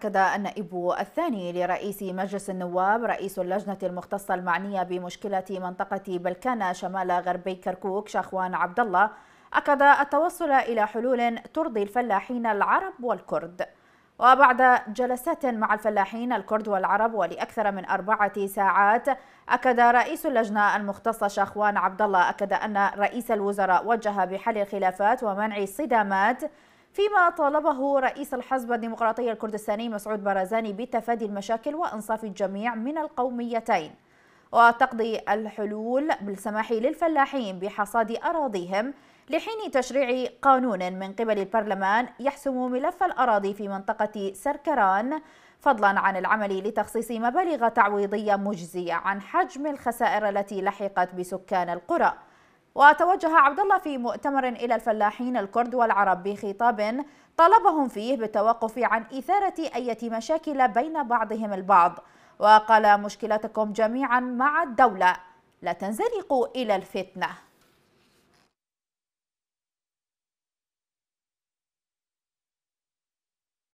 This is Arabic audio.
أكد النائب الثاني لرئيس مجلس النواب رئيس اللجنة المختصة المعنية بمشكلة منطقة بلكانة شمال غربي كركوك شاخوان عبد الله أكد التوصل إلى حلول ترضي الفلاحين العرب والكرد وبعد جلسات مع الفلاحين الكرد والعرب ولأكثر من أربعة ساعات أكد رئيس اللجنة المختصة شاخوان عبد الله أكد أن رئيس الوزراء وجه بحل الخلافات ومنع الصدامات فيما طالبه رئيس الحزب الديمقراطي الكردستاني مسعود بارزاني بتفادي المشاكل وإنصاف الجميع من القوميتين وتقضي الحلول بالسماح للفلاحين بحصاد أراضيهم لحين تشريع قانون من قبل البرلمان يحسم ملف الأراضي في منطقة سركران فضلا عن العمل لتخصيص مبالغ تعويضية مجزية عن حجم الخسائر التي لحقت بسكان القرى وتوجه عبد الله في مؤتمر إلى الفلاحين الكرد والعرب بخطاب طالبهم فيه بالتوقف عن إثارة أي مشاكل بين بعضهم البعض وقال مشكلتكم جميعا مع الدولة لا تنزلقوا إلى الفتنة